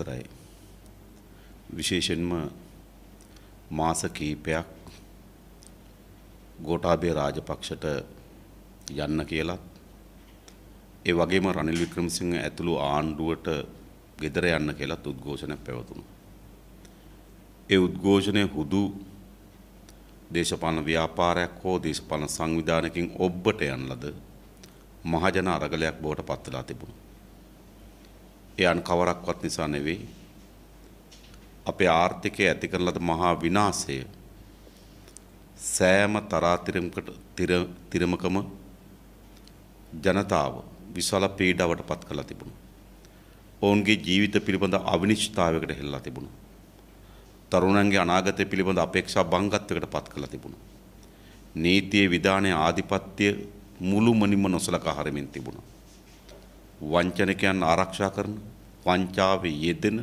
අවසරයි. විශේෂෙන්ම මාස කීපයක් ගෝඨාභය රාජපක්ෂට යන්න කියලත් ඒ වගේම රනිල් වික්‍රමසිංහ ඇතුළු ආණ්ඩුවට ගෙදර යන්න කියලත් උද්ඝෝෂණයක් පැවතුණා. ඒ උද්ඝෝෂණය හුදු දේශපාලන ව්‍යාපාරයක් හෝ දේශපාලන සංවිධානයකින් ඔබ්බට යන ලද මහජන අරගලයක් බවට පත් වෙලා තිබුණා. එයන් කවරක්වත් නිසා නෙවෙයි. අපේ ආර්ථිකය ඇති කරන ලද මහා විනාශය සෑම තරාතිරමකට තිරමකම ජනතාව විශාල පීඩාවට පත් කරලා තිබුණා. ඔවුන්ගේ ජීවිත පිළිබඳ අවිනිශ්චිතතාවයකට හෙළලා තිබුණා. තරුණන්ගේ අනාගතය පිළිබඳ අපේක්ෂා බංගත්වයකට පත් කරලා තිබුණා. නීතියේ විධානයේ ආධිපත්‍ය මුළුමනින්ම නොසලකා හරිමින් තිබුණා. වංචනිකයන් ආරක්ෂා කරන වංචාවේ යෙදෙන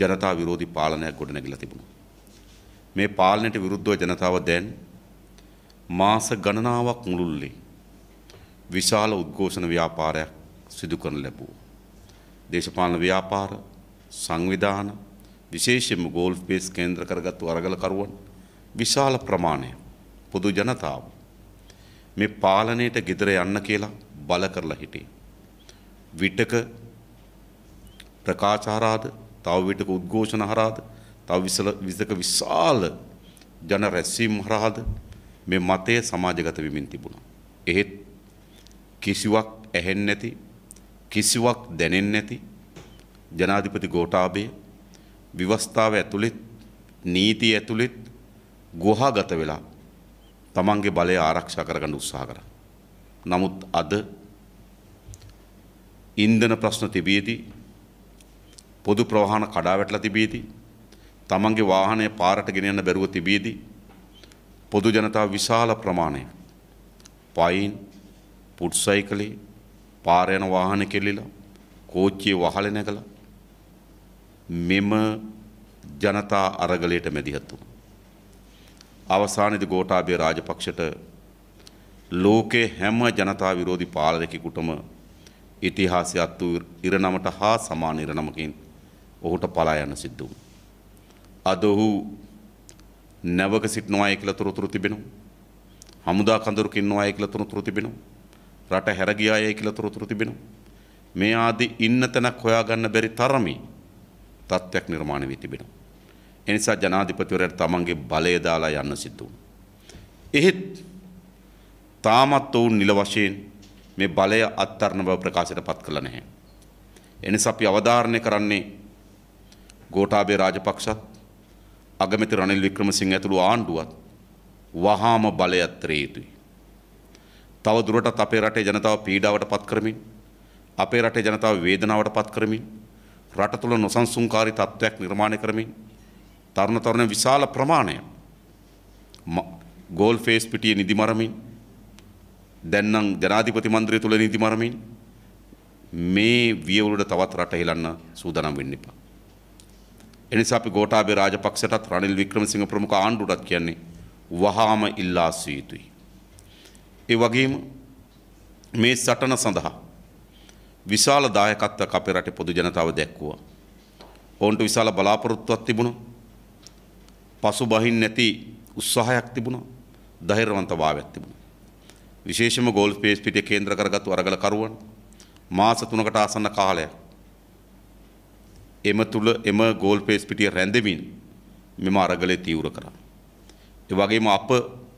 ජනතා විරෝධී පාලනයක් ගොඩනැගිලා තිබුණා. මේ පාලනයට විරුද්ධව ජනතාව දැන් මාස ගණනාවක් මුළුල්ලේ විශාල උද්ඝෝෂණ ව්‍යාපාරයක් සිදු කරන ලැබුවා. දේශපාලන ව්‍යාපාර සංවිධාන විශේෂයෙන්ම ගෝල්ෆ් බේස් කේන්ද්‍ර කරගත් වරගලකරුවන් විශාල ප්‍රමාණය පොදු ජනතාව මේ පාලනයට ගෙදර යන්න කියලා බල කරලා හිටියේ. විටක ප්‍රකාශහරාද තව විටක උද්ඝෝෂණහරාද තව විසක විශාල ජන රැස්වීම් හරහාද මේ මතය සමාජගත වෙමින් තිබුණා. එහෙත් කිසිවක් ඇහෙන්නේ නැති කිසිවක් දැනෙන්නේ නැති ජනාධිපති ගෝඨාභය විවස්ථාව ඇතුළෙත් නීතිය ඇතුළෙත් ගුහාගත වෙලා තමන්ගේ බලය ආරක්ෂා කරගන්න උත්සාහ කරා. නමුත් අද ඉන්දන ප්‍රශ්න තිබියදී පොදු ප්‍රවාහන කඩා වැටලා තිබියදී තමන්ගේ වාහනය පාරට ගෙන යන්න බැරුව තිබියදී පොදු ජනතාව විශාල ප්‍රමාණයක් පයින් පුට්සයිකලේ පාර යන වාහන කෙල්ලිලා කෝච්චියේ වහල නැගලා මෙම ජනතා අරගලයට මැදිහත් වුණා. අවසානයේදී ගෝඨාභය රාජපක්ෂට ලෝකේ හැම ජනතා විරෝධී පාලකෙකුටම ඉතිහාසයත් වූ ඉරණමට හා සමාන ඉරණමකින් ඔහුට පලා යන සිද්ධ වුණා. අද ඔහු නැවක සිටිනවායි කියලා තොරතුරු තිබෙනවා. හමුදා කඳුරක ඉන්නවායි කියලා තොරතුරු තිබෙනවා. රට හැර ගියායි කියලා තොරතුරු තිබෙනවා. මේ ආදී ඉන්න තැනක් හොයාගන්න බැරි තරමේ තත්ත්වයක් නිර්මාණය වී තිබෙනවා. එනිසා ජනාධිපතිවරයාට තමන්ගේ බලය දාලා යන්න සිද්ධ වුණා. එහෙත් තාමත් ඔවුන් නිල වශයෙන් මේ බලය අත්තරණ බව ප්‍රකාශයට පත් කළ නැහැ. එනිසා අපි අවධාරණය කරන්නේ ගෝඨාභය රාජපක්ෂත් අගමැති රනිල් වික්‍රමසිංහ ඇතුළු ආණ්ඩුවත් වහාම බලය අත්තරේ යුතුයි. තව දුරටත් අපේ රටේ ජනතාව පීඩාවට පත් කරමින් අපේ රටේ ජනතාව වේදනාවට පත් කරමින් රට තුළ නොසන්සුන්කාරී තත්ත්වයක් නිර්මාණය කරමින් තරුණ තරුණ විශාල ප්‍රමාණය ගෝල් ෆේස් පිටියේ නිදිමරමින් දැන්නම් ජනාධිපති මන්ත්‍රය තුළ නීති මරමින් මේ වියවුලට තවත් රට හෙලන්න සූදානම් වෙන්න එපා. එනිසා අපි ගෝඨාභය රාජපක්ෂටත් රනිල් වික්‍රමසිංහ ප්‍රමුඛ ආණ්ඩුවටත් කියන්නේ වහාම ඉල්ලා සිය යුතුයි. ඒ වගේම මේ සටන සඳහා විශාල දායකත්වයක් අපේ රටේ පොදු ජනතාව දැක්වුවා. ඔවුන්ට විශාල බලාපොරොත්තුවක් තිබුණා. පසු බහින් නැති උත්සාහයක් තිබුණා. ධෛර්යවන්තභාවයක් තිබුණා. විශේෂම ගෝල් ස්පේස් පිටිය කේන්ද්‍ර කරගත් වරගලකරුවන් මාස තුනකට ආසන්න කාලයක් එම තුළ එම ගෝල් පේස් පිටිය රැඳෙමින් මෙම අරගලය තීව්‍ර කරා. ඒ වගේම අප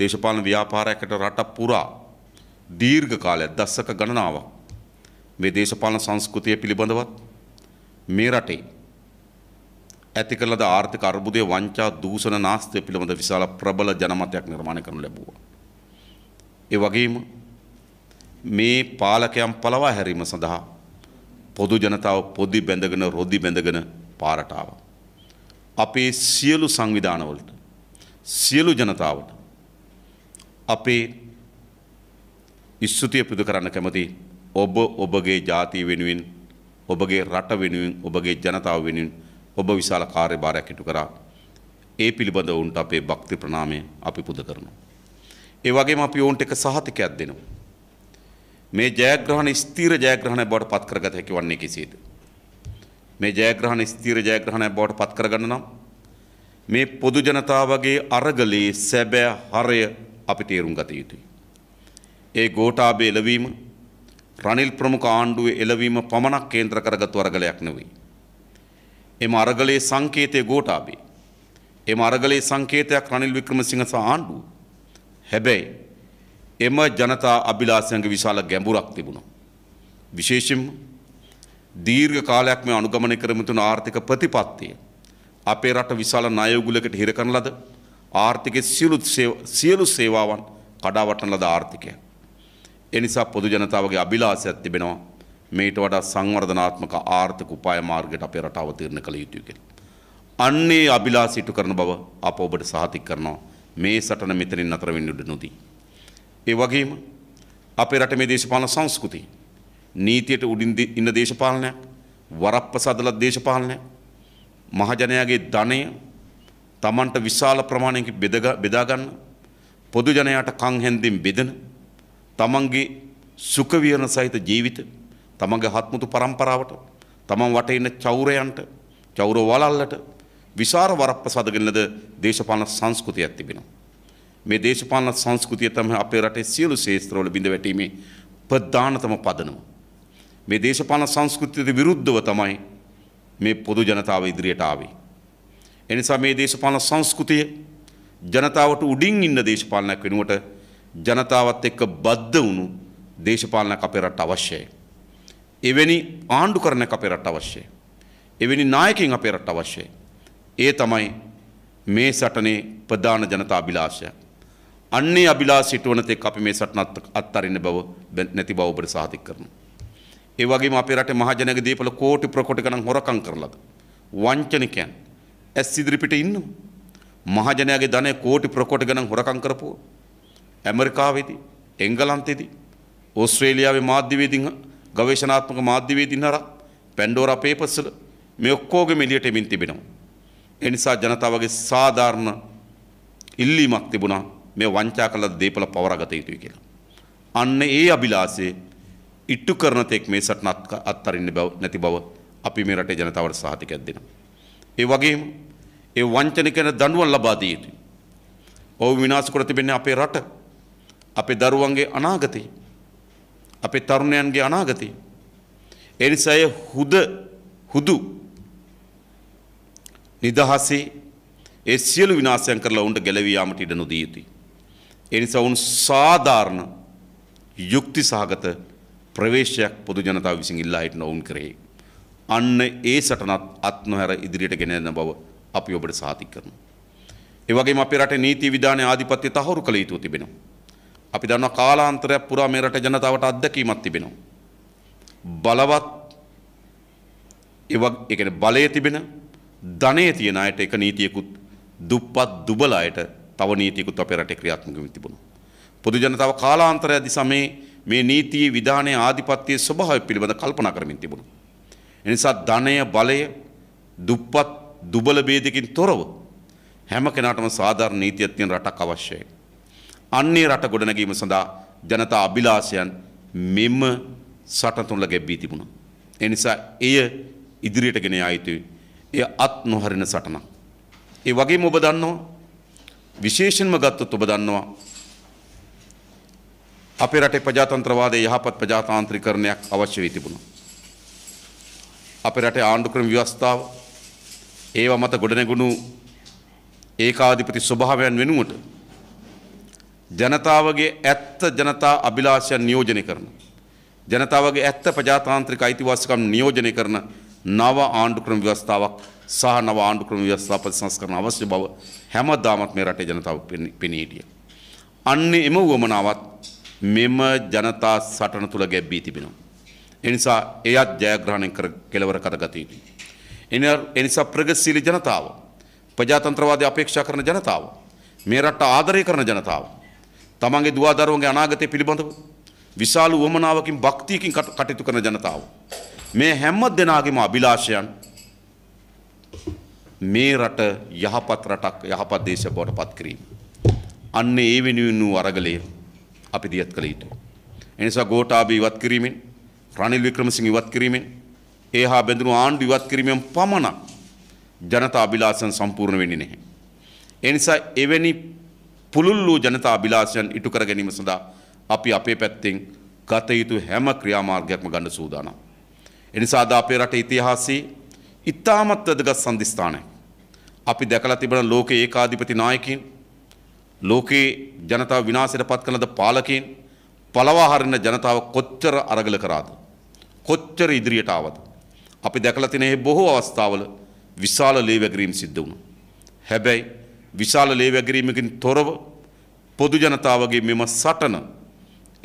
දේශපාලන ව්‍යාපාරයකට රට පුරා දීර්ඝ කාලයක් දශක ගණනාවක් මේ දේශපාලන සංස්කෘතිය පිළිබඳවත් මේ රටේ ඇති කළ ද ආර්ථික අර්බුදය වංචා දූෂණ නාස්තිය පිළිබඳ විශාල ප්‍රබල ජනමතයක් නිර්මාණය කරනු ලැබුවා. ඒ වගේම මේ පාලකයන් පලවා හැරීම සඳහා පොදු ජනතාව පොදි බැඳගෙන රොදි බැඳගෙන පාරටාව. අපේ සියලු සංවිධානවලට සියලු ජනතාවට අපේ ඉස්තුතිය පුදු කරන්න කැමති ඔබ ඔබගේ ජාතිය වෙනුවෙන් ඔබගේ රට වෙනුවෙන් ඔබගේ ජනතාව වෙනුවෙන් ඔබ විශාල කාර්යභාරයක් ඉටු කරා ඒ පිළිබඳ වුන්ට අපේ භක්ති ප්‍රනාමය අපි පුද කරනවා. ඒ වගේම අපි ඔවුන්ට එක සහතිකයක් දෙනවා. මේ ජයග්‍රහණ ස්ථීර ජයග්‍රහණයක් බවට පත් කරගත හැකි වන්නේ කෙසේද? මේ ජයග්‍රහණ ස්ථීර ජයග්‍රහණයක් බවට පත් කරගන්න නම් මේ පොදු ජනතාවගේ අරගලයේ සැබෑ හරය අපි තේරුම් ගත යුතුයි. ඒ ගෝටාබේ එළවීම රනිල් ප්‍රමුඛ ආණ්ඩුවේ එළවීම පමණක් කේන්ද්‍ර කරගත් වරගලයක් නෙවෙයි. එම අරගලයේ සංකේතය ගෝටාබේ. එම අරගලයේ සංකේතයක් රනිල් වික්‍රමසිංහ සහ ආණ්ඩුව. හැබැයි එම ජනතා අභිලාසයන්ගේ විශාල ගැඹුරක් තිබුණා. විශේෂයෙන්ම දීර්ඝ කාලයක් මේ අනුගමනය කරමින් තුන ආර්ථික ප්‍රතිපත්තිය අපේ රට විශාල ණය උගුලකට හිර කරන ලද ආර්ථිකයේ සියලු සියලු සේවාවන් කඩාවටන ලද ආර්ථිකය. ඒ නිසා පොදු ජනතාවගේ අභිලාෂයක් තිබෙනවා මේට වඩා සංවර්ධනාත්මක ආර්ථික උපාය මාර්ගයට අපේ රටාව තීරණය කළ යුතුයි කියලා. අන්නේ අභිලාෂ ඉටු කරන බව අප ඔබට සහතික කරනවා. මේ සටන මෙතනින් අතර වෙන්න උඩ නොදී. ඒ වගේම අපේ රට මේ දේශපාලන සංස්කෘතිය නීතියට උඩින් ඉන්න දේශපාලනයක් වරප්‍රසාදලත් දේශපාලනයක් මහජනයාගේ ධනය තමන්ට විශාල ප්‍රමාණයකින් බෙදා ගන්න පොදු ජනයාට කන් හැන්දෙන් බෙදෙන තමන්ගේ සුඛ විහරණ සහිත ජීවිත තමන්ගේ හත්මුතු පරම්පරාවට තමන් වටේ ඉන්න චෞරයන්ට චෞර වලල්ලට විශාර වරප්ප සදගෙනද දේශපාලන සංස්කෘතියක් තිබෙනවා. මේ දේශපාලන සංස්කෘතිය තමයි අපේ රටේ සියලු ශේත්‍රවල බිඳ වැටීමේ ප්‍රධානතම පදනම. මේ දේශපාලන සංස්කෘතියට විරුද්ධව තමයි මේ පොදු ජනතාව ඉදිරියට ආවේ. එනිසා මේ දේශපාලන සංස්කෘතිය ජනතාවට උඩින් ඉන්න දේශපාලනයක් වෙනුවට ජනතාවත් එක්ක බද්ධ වුණු දේශපාලනයක් අපේ රට අවශ්‍යයි. එවැනි ආණ්ඩුකරණයක් අපේ රට අවශ්‍යයි. එවැනි නායකයින් අපේ රට අවශ්‍යයි. ඒ තමයි මේ සටනේ ප්‍රධාන ජනතා අභිලාෂය. අන්නේ අභිලාෂ සිටුවන තෙක් අපි මේ සටන අත්හරින්න බව නැති බව ඔබට සාතික කරනවා. ඒ වගේම අපේ රටේ මහජනක දීපල කෝටි ප්‍රකොට ගණන් හොරකම් කරලාද වංචනිකයන් ඇස් ඉදිරිපිට ඉන්නවා. මහජනයාගේ ධනය කෝටි ප්‍රකොට ගණන් හොරකම් කරපුවා. ඇමරිකාවේදී, එංගලන්තයේදී, ඕස්ට්‍රේලියාවේ මාධ්‍යවේදීන් ගවේෂණාත්මක මාධ්‍යවේදීන් හරහා පැන්ඩෝරා පේපර්ස් වල මේ ඔක්කොගෙම එළියට එමින් තිබෙනවා. එනිසා ජනතාවගේ සාධාරණ ඉල්ලීමක් තිබුණා මේ වංචා කළ දේපල පවරාගත යුතුයි කියලා. අන්න ඒ අභිලාෂේ ඉට්ටු කරන තෙක් මේ සටනත් අත්තරින්න බව නැති බව අපි මේ රටේ ජනතාවට සහතිකයක් දෙනවා. ඒ වගේම ඒ වංචනික දඬුවම් ලබා දිය යුතුයි. ඔව් විනාශ කර තිබෙන්නේ අපේ රට, අපේ දරුවන්ගේ අනාගතය, අපේ තරුණයන්ගේ අනාගතය. ඒ නිසා හුද හුදු නිදහසේ ඒ සියලු විනාශයන් කරලා ඔවුන්ට ගැලවී යාමට ඉඩ නොදී යුතුයි. ඒ නිසා ඔවුන් සාධාරණ යුක්ති සහගත ප්‍රවේශයක් පොදු ජනතාව විසින් ඉල්ලා සිටින ඔවුන් කරේ. අන්න ඒ සටනත් අත්නොහැර ඉදිරියට ගෙන යන බව අපි ඔබට සාතික කරනවා. ඒ වගේම අපේ රටේ නීති විධානයේ ආධිපත්‍ය තහවුරු කළ යුතුව තිබෙනවා. අපි දන්නවා කාලාන්තරයක් පුරා මේ රට ජනතාවට අත්දැකීමක් තිබෙනවා. බලවත් ඒ කියන්නේ බලයේ තිබෙන ධනය තියෙන අයට එක නීතියකුත් දුප්පත් දුබල අයට තව නීතියකුත් අපේ රටේ ක්‍රියාත්මක වෙමින් තිබුණා. පොදු ජනතාව කාලාන්තරය අධි සමයේ මේ නීතියේ විධානයේ ආධිපත්‍යයේ ස්වභාවය පිළිබඳ කල්පනා කරමින් තිබුණා. එනිසා ධනය බලය දුප්පත් දුබල ભેදකින් තොරව හැම කෙනාටම සාධාරණ නීතියක් තියෙන රටක් අවශ්‍යයි. අන්නේ රට ගොඩනැගීම සඳහා ජනතා අභිලාෂයන් මෙම සටන තුල ගැබ්බී තිබුණා. එනිසා එය ඉදිරියට ගෙන යා යුතුයි. එය අත් නොහරින සටනක්. ඒ වගේම ඔබ දන්නවා විශේෂෙන්ම ගත්තොත් ඔබ දන්නවා අපේ රටේ ප්‍රජාතන්ත්‍රවාදයේ යහපත් ප්‍රජාතාන්ත්‍රීකරණයක් අවශ්‍ය වී තිබුණා. අපේ රටේ ආණ්ඩු ක්‍රම ව්‍යවස්ථාව ඒව මත ගොඩනැගුණු ඒකාධිපති ස්වභාවයන් වෙනුවට ජනතාවගේ ඇත්ත ජනතා අභිලාෂයන් නියෝජනය කරන ජනතාවගේ ඇත්ත ප්‍රජාතාන්ත්‍රික අයිතිවාසිකම් නියෝජනය කරන නව ආණ්ඩුක්‍රම ව්‍යවස්ථාවක් සහ නව ආණ්ඩුක්‍රම ව්‍යවස්ථා ප්‍රතිසංස් කරන අවශ්‍ය බව හැමදාමත් මේ රටේ ජනතාව පෙනී හිටිය. අන්න එම වුවමනාවත් මෙම ජනතා සටන තුළ ගැබ්බී තිබෙනවා. එනිසා එයත් ජයග්‍රහණය කර කෙලවර කරගත යුතුයි. එනිසා ප්‍රගතිශීලී ජනතාව, ප්‍රජාතන්ත්‍රවාදී අපේක්ෂා කරන ජනතාව, මේ රට ආදරය කරන ජනතාව, තමන්ගේ දුවාදරුවන්ගේ අනාගතය පිළිබඳව විශාල වුවමනාවකින් භක්තියකින් කටයුතු කරන ජනතාව. මේ හැම දෙනාගේම අභිලාෂයන් මේ රට යහපත් රටක් යහපත් දේශයක් බවට පත් කිරීම. අන්න ඒ වෙනුවෙන් වූ අරගලය අපි දියත් කළ යුතුයි. එනිසා ගෝඨාභය ඉවත් කිරීමෙන් රනිල් වික්‍රමසිංහ ඉවත් කිරීමෙන් ඒ හා බැඳුණු ආණ්ඩු ඉවත් කිරීමෙන් පමණක් ජනතා අභිලාෂයන් සම්පූර්ණ වෙන්නේ නැහැ. ඒ නිසා එවැනි පුළුල් වූ ජනතා අභිලාෂයන් ඉටු කර ගැනීම සඳහා අපි අපේ පැත්තෙන් ගත යුතු හැම ක්‍රියාමාර්ගයක්ම ගන්න සූදානම්. එනිසාද අපේ රට ඉතිහාසයේ ඉතාමත් වැදගත් සන්ධස්ථානය. අපි දැකලා තිබෙන ලෝකයේ ඒකාධිපති නායකින් ලෝකයේ ජනතාව විනාශයට පත් කළද පාලකයන් පළවා හරින ජනතාව කොච්චර අරගල කරාද කොච්චර ඉදිරියට ආවද අපි දැකලා තියෙන මේ බොහෝ අවස්ථාවල විශාල ලේවැගිරීම් සිද්ධ වුණා. හැබැයි විශාල ලේවැගිරීමකින් තොරව පොදු ජනතාවගේ මෙම සටන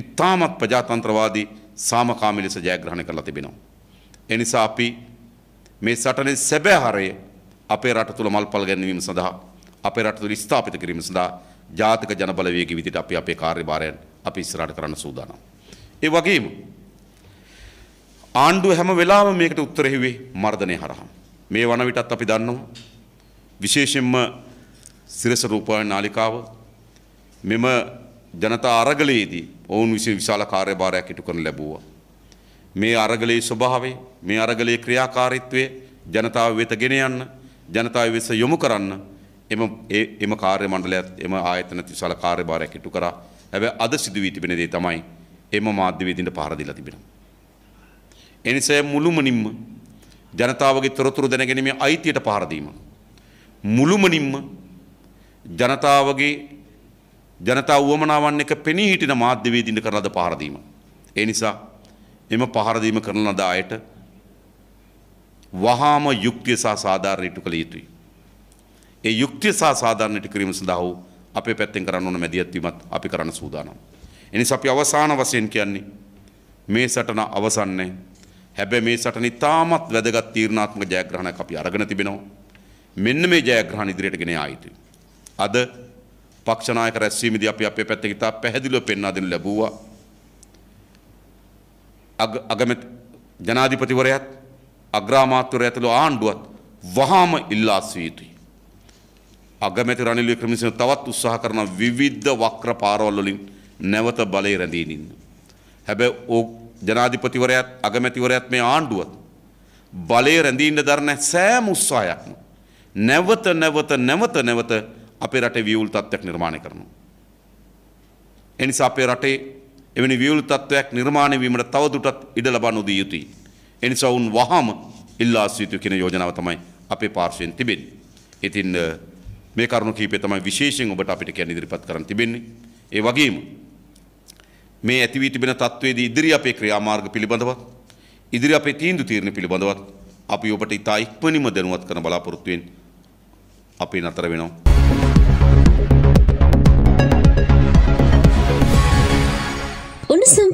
ඉතාමත් ප්‍රජාතන්ත්‍රවාදී සාමකාමී ලෙස ජයග්‍රහණය කරලා තිබෙනවා. එනිසා අපි මේ සටනේ සැබෑ හරය අපේ රට තුළ මල්පල් ගැනීම සඳහා අපේ රට තුළ ස්ථාපිත කිරීම සඳහා ජාතික ජනබලවේගී විදිහට අපි අපේ කාර්යභාරයන් අපි ඉස්සරහට කරන්න සූදානම්. ඒ වගේම ආණ්ඩුව හැම වෙලාවෙම මේකට උත්තර හෙව්වේ මර්ධනය හරහා. මේ වන විටත් අපි දන්නවා විශේෂයෙන්ම සිරස රූපවාහිනී නාලිකාව මෙම ජනතා අරගලයේදී ඔවුන් විසින් විශාල කාර්යභාරයක් ඉටු කරන ලැබුවා. මේ අරගලයේ ස්වභාවය මේ අරගලයේ ක්‍රියාකාරීත්වය ජනතාව වෙත ගෙන යන්න ජනතාව වෙත යොමු කරන්න එම එම කාර්ය මණ්ඩලයත් එම ආයතන තිසල කාර්යභාරයක් ඉටු කරා හැබැයි අද සිදු වී තිබෙන දේ තමයි එම මාධ්‍යවේදීන්ට පහර දීලා තිබෙනවා එනිසා මුළුමනින්ම ජනතාවගේ තොරතුරු දැනගැනීමේ අයිතියට පහර දීම මුළුමනින්ම ජනතාවගේ ජනතා වුවමනාවන් එක පෙනී හිටින මාධ්‍යවේදීන්ට කරන ලද පහර දීම ඒ නිසා එම පහරදීම කරන ලද අයට වහාම යුක්තිය සහ සාධාරණ ඉටු කළ යුතුයි. ඒ යුක්තිය සහ සාධාරණ ඉටු කිරීම සඳහා වූ අපේ පැත්තෙන් කරන්න ඕන මැදිහත් වීමත් අපි කරන්න සූදානම්. ඒ නිසා අපි අවසාන වශයෙන් කියන්නේ මේ සටන අවසන් නැහැ. හැබැයි මේ සටන ඉතාමත් වැදගත් තීරණාත්මක ජයග්‍රහණයක් අපි අරගෙන තිබෙනවා. මෙන්න මේ ජයග්‍රහණ ඉදිරියට ගෙන ආ යුතුයි. අද පක්ෂනායක රැස්වීමේදී අපි අපේ පැත්තේ ඉතා පැහැදිලිව පෙන්වා දෙනු ලැබුවා. අගමැත් ජනාධිපතිවරයත් අග්‍රාමාත්‍යවර ඇතුළු ආණ්ඩුවත් වහාම ඉල්ලා ස්වීතුයි. අගමැති රනිල් වික්‍රමසිංහ තවත් උත්සාහ කරන විවිධ වක්‍ර පාරවල් වලින් නැවත බලය රැඳී ඉන්න. හැබැයි ඕ ජනාධිපතිවරයාත් අගමැතිවරයාත් මේ ආණ්ඩුවත් බලය රැඳී ඉන්න දරන සෑම උත්සාහයක්ම නැවත නැවත නැවත නැවත අපේ රටේ වියුල් තත්ත්වයක් නිර්මාණය කරනවා. එනිසා අපේ රටේ එවැනි වියවුල් තත්ත්වයක් නිර්මාණය වීමට තවදුරටත් ඉඩ ලබා නොදී යුතුයි. එනිසා වුන් වහාම ඉල්ලා සිටිය කියන යෝජනාව තමයි අපේ පාර්ශවයෙන් තිබෙන්නේ. ඉතින් මේ කරුණු කීපය තමයි විශේෂයෙන් ඔබට අපිට කියන්න ඉදිරිපත් කරන්න තිබෙන්නේ. ඒ වගේම මේ ඇති වී තිබෙන තත්ත්වයේදී ඉදිරි අපේ ක්‍රියාමාර්ග පිළිබඳවත් ඉදිරි අපේ තීන්දුව තීරණ පිළිබඳවත් අපි ඔබට ඉතා ඉක්මනින්ම දැනුවත් කරන බලාපොරොත්තු වෙන්නේ අපි නතර වෙනවා.